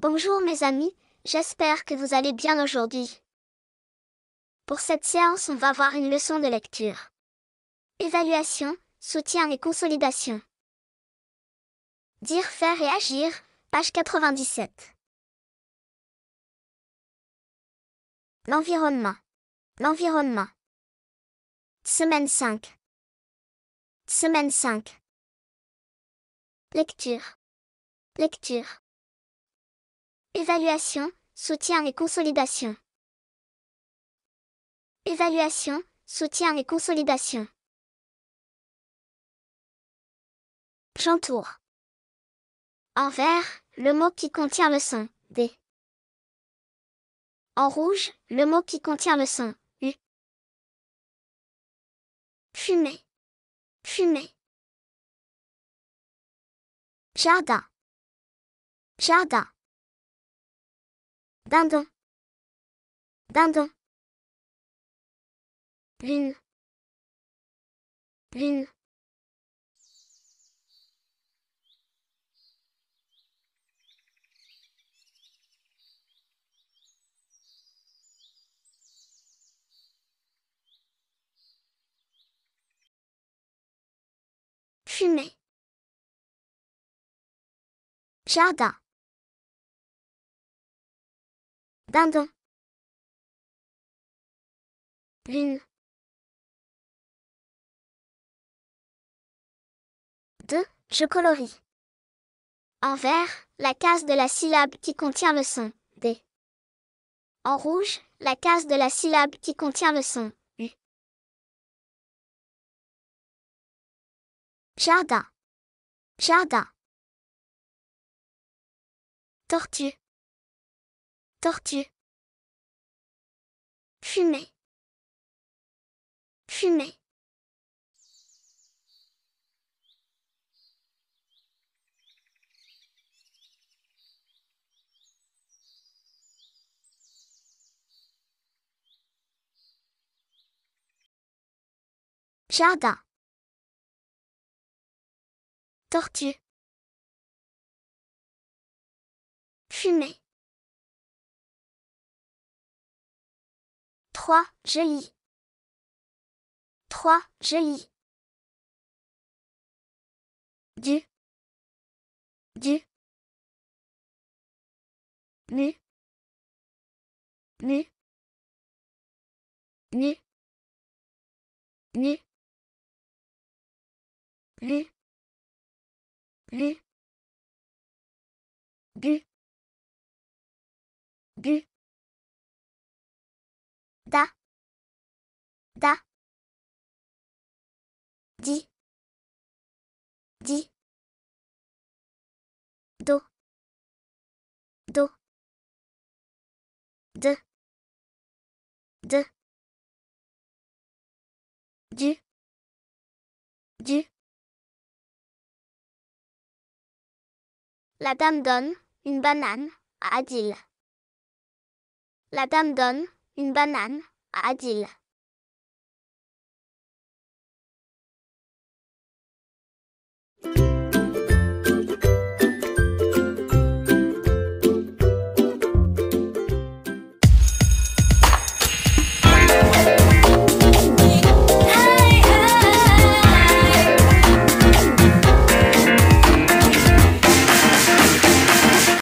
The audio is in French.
Bonjour mes amis, j'espère que vous allez bien aujourd'hui. Pour cette séance, on va voir une leçon de lecture. Évaluation, soutien et consolidation. Dire, faire et agir, page 97. L'environnement. L'environnement. Semaine 5. Semaine 5. Lecture. Lecture. Évaluation, soutien et consolidation. Évaluation, soutien et consolidation. J'entoure. En vert, le mot qui contient le son, D. En rouge, le mot qui contient le son, U. Fumer. Fumer. Jardin. Jardin. Dindon. Dindon. Lune. Lune. Fumée. Jardin. Dindon. Une. Deux. Je colorie. En vert, la case de la syllabe qui contient le son D. En rouge, la case de la syllabe qui contient le son U. Jardin. Jardin. Tortue tortue, Fumée. Fumée. Jardin. Tortue. Fumée. trois Joli. 3. j'ai Du. Du du du La dame donne une banane à Adil. La dame donne une banane, à